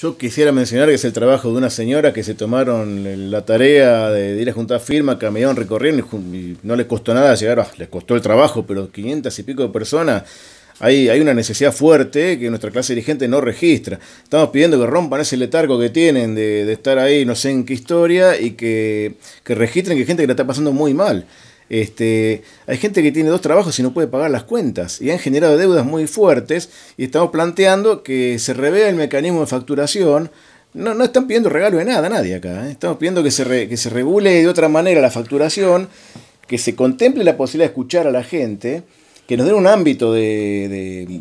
Yo quisiera mencionar que es el trabajo de una señora que se tomaron la tarea de, ir a juntar firmas, caminaron recorriendo y, no les costó nada llegar, ah, les costó el trabajo, pero 500 y pico de personas. Hay, hay una necesidad fuerte que nuestra clase dirigente no registra. Estamos pidiendo que rompan ese letargo que tienen de, estar ahí, no sé en qué historia, y que, que registren que hay gente que la está pasando muy mal. Este, hay gente que tiene dos trabajos y no puede pagar las cuentas y han generado deudas muy fuertes y estamos planteando que se revea el mecanismo de facturación. No, no están pidiendo regalo de nada a nadie acá. ¿eh? Estamos pidiendo que se, se regule de otra manera la facturación, que se contemple la posibilidad de escuchar a la gente que nos den un ámbito de,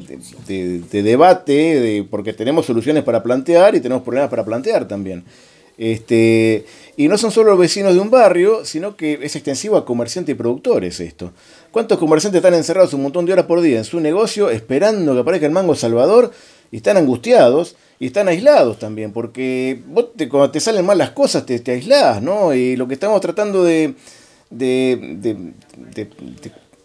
de, de, de debate, porque tenemos soluciones para plantear y tenemos problemas para plantear también. Este, y no son solo los vecinos de un barrio, sino que es extensivo a comerciantes y productores esto. ¿Cuántos comerciantes están encerrados un montón de horas por día en su negocio esperando que aparezca el mango salvador y están angustiados y están aislados también? Porque vos cuando te salen mal las cosas te, te aislás, ¿no? Y lo que estamos tratando de, de,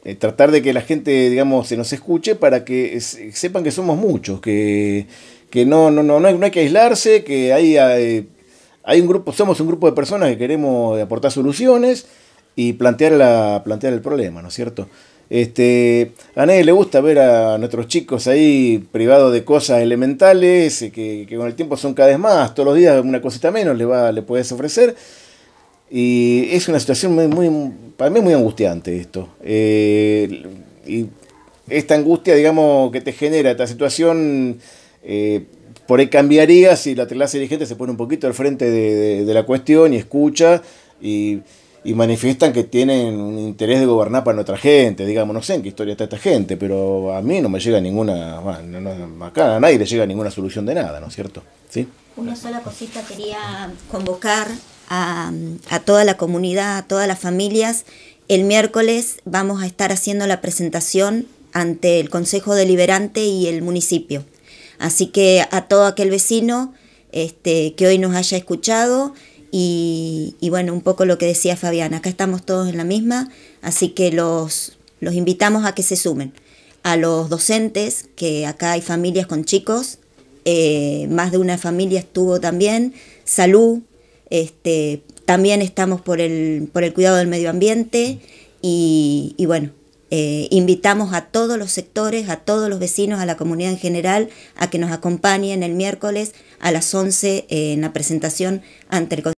eh, tratar de que la gente, digamos, se nos escuche para que sepan que somos muchos, que, que no, no, no, no, hay, que aislarse, que hay eh, hay un grupo, somos un grupo de personas que queremos aportar soluciones y plantear, plantear el problema, ¿no es cierto? Este, a nadie le gusta ver a nuestros chicos ahí privados de cosas elementales eh, que, con el tiempo son cada vez más, todos los días una cosita menos le, va, le puedes ofrecer. Y es una situación muy, para mí muy angustiante esto. Eh, y esta angustia, digamos, que te genera esta situación, eh, por ahí cambiaría si la clase dirigente se pone un poquito al frente de, la cuestión y escucha y, manifiestan que tienen un interés de gobernar para nuestra gente, digamos, no sé en qué historia está esta gente, pero a mí no me llega ninguna, a nadie le llega ninguna solución de nada, ¿no es cierto? Una sola cosita quería convocar a toda la comunidad, a todas las familias. El miércoles vamos a estar haciendo la presentación ante el Consejo Deliberante y el municipio. Así que a todo aquel vecino este, que hoy nos haya escuchado y, bueno, un poco lo que decía Fabián, acá estamos todos en la misma, así que los, invitamos a que se sumen. A los docentes, que acá hay familias con chicos, eh, más de una familia estuvo también, salud, este, también estamos por el, por el cuidado del medio ambiente y, y bueno, eh, invitamos a todos los sectores, a todos los vecinos, a la comunidad en general, a que nos acompañen el miércoles a las 11 eh, en la presentación ante el